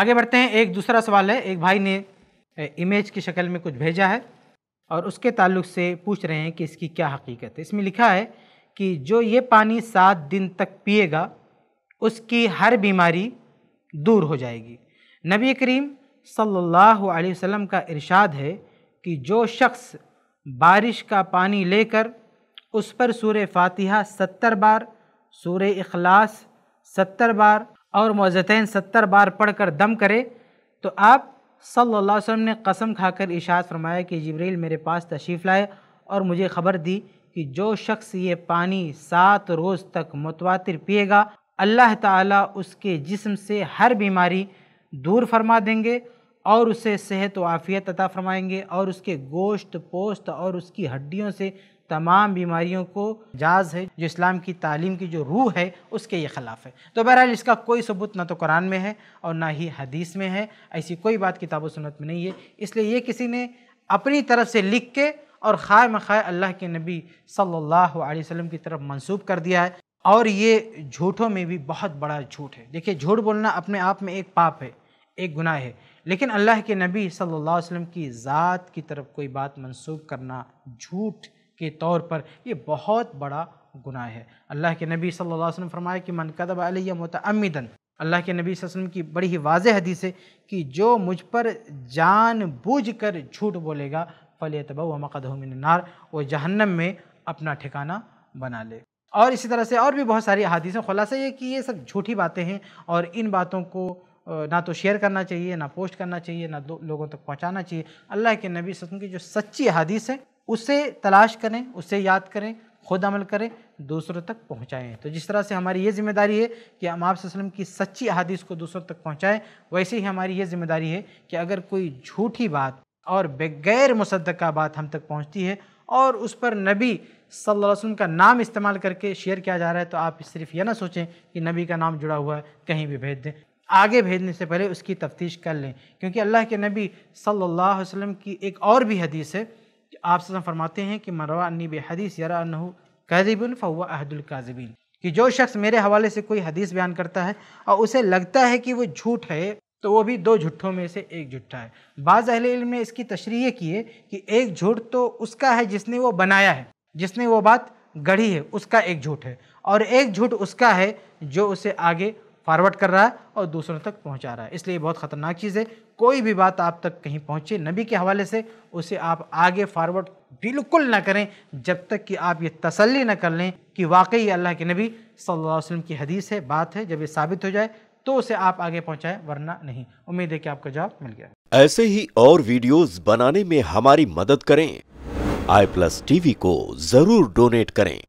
आगे बढ़ते हैं एक दूसरा सवाल है एक भाई ने इमेज की शक्ल में कुछ भेजा है और उसके ताल्लुक से पूछ रहे हैं कि इसकी क्या हकीकत है इसमें लिखा है कि जो ये पानी सात दिन तक पिएगा उसकी हर बीमारी दूर हो जाएगी नबी करीम सल्लल्लाहु अलैहि वसल्लम का इरशाद है कि जो शख्स बारिश का पानी लेकर उस पर सूर फातिहा सत्तर बार सूर अखलास सत्तर बार और मौजतैन सत्तर बार पढ़कर दम करे तो आप सल्लल्लाहु अलैहि वसल्लम ने कसम खाकर इशात फरमाया कि जबरील मेरे पास तशरीफ़ लाए और मुझे खबर दी कि जो शख्स ये पानी सात रोज़ तक मुतवातिर पिएगा अल्लाह ताला उसके जिस्म से हर बीमारी दूर फरमा देंगे और उसे सेहत व आफ़ियत अता फरमाएंगे और उसके गोश्त पोस्त और उसकी हड्डियों से तमाम बीमारियों को जाज है जो इस्लाम की तालीम की जो रूह है उसके ये ख़िलाफ़ है तो बहरहाल इसका कोई सबूत ना तो कुरान में है और ना ही हदीस में है ऐसी कोई बात किताब सुनत में नहीं है इसलिए ये किसी ने अपनी तरफ से लिख के और खाय मखाय अल्लाह के नबी सल्लल्लाहु अलैहि वसल्लम की तरफ मंसूब कर दिया है और ये झूठों में भी बहुत बड़ा झूठ है देखिए झूठ बोलना अपने आप में एक पाप है एक गुनाह है लेकिन अल्लाह के नबी सल्लल्लाहु अलैहि वसल्लम की ज़ात की तरफ कोई बात मंसूब करना झूठ के तौर पर ये बहुत बड़ा गुनाह है अल्लाह के नबी सल्लल्लाहु अलैहि वसल्लम फरमाया कि मन कदब अलिया मुतअम्मिदन अल्लाह के नबी वसल्लम की बड़ी ही वाज हदीस है कि जो मुझ पर जान बूझ कर झूठ बोलेगा फल तब मकदमिनार वो जहन्नम में अपना ठिकाना बना ले और इसी तरह से और भी बहुत सारी अहादीसें खुलासा ये कि ये सब झूठी बातें हैं और इन बातों को ना तो शेयर करना चाहिए ना पोस्ट करना चाहिए ना लोगों तक पहुँचाना चाहिए अल्लाह के नबी वसम की जो सच्ची हदीस है उसे तलाश करें उसे याद करें खुद अमल करें दूसरों तक पहुँचाएँ तो जिस तरह से हमारी ये जिम्मेदारी है कि हम आप वसलम की सच्ची हदीस को दूसरों तक पहुँचाएँ वैसे ही हमारी ये जिम्मेदारी है कि अगर कोई झूठी बात और बगैर मुसदका बात हम तक पहुँचती है और उस पर नबी सल्लल्लाहु अलैहि वसल्लम का नाम इस्तेमाल करके शेयर किया जा रहा है तो आप सिर्फ यह ना सोचें कि नबी का नाम जुड़ा हुआ है कहीं भी भेज दें आगे भेजने से पहले उसकी तफ्तीश कर लें क्योंकि अल्लाह के नबी सल्लल्लाहु अलैहि की एक और भी हदीस है आप सब फरमाते हैं कि मरवा नीब हदीस यरा अनहू कहदिबन फ़ुआ अहदुल कि जो शख्स मेरे हवाले से कोई हदीस बयान करता है और उसे लगता है कि वो झूठ है तो वो भी दो झूठों में से एक झूठा है बाज़ अहले इल्म ने इसकी तशरी की है कि एक झूठ तो उसका है जिसने वो बनाया है जिसने वो बात गढ़ी है उसका एक झूठ है और एक झूठ उसका है जो उसे आगे फॉरवर्ड कर रहा है और दूसरों तक पहुंचा रहा है इसलिए बहुत ख़तरनाक चीज़ है कोई भी बात आप तक कहीं पहुंचे नबी के हवाले से उसे आप आगे फॉरवर्ड बिल्कुल ना करें जब तक कि आप ये तसल्ली ना कर लें कि वाकई अल्लाह के नबी सल्लल्लाहु अलैहि वसल्लम की हदीस है बात है जब ये साबित हो जाए तो उसे आप आगे पहुंचाएं वरना नहीं उम्मीद है कि आपका जवाब मिल गया ऐसे ही और वीडियोज़ बनाने में हमारी मदद करें आई प्लस टीवी को जरूर डोनेट करें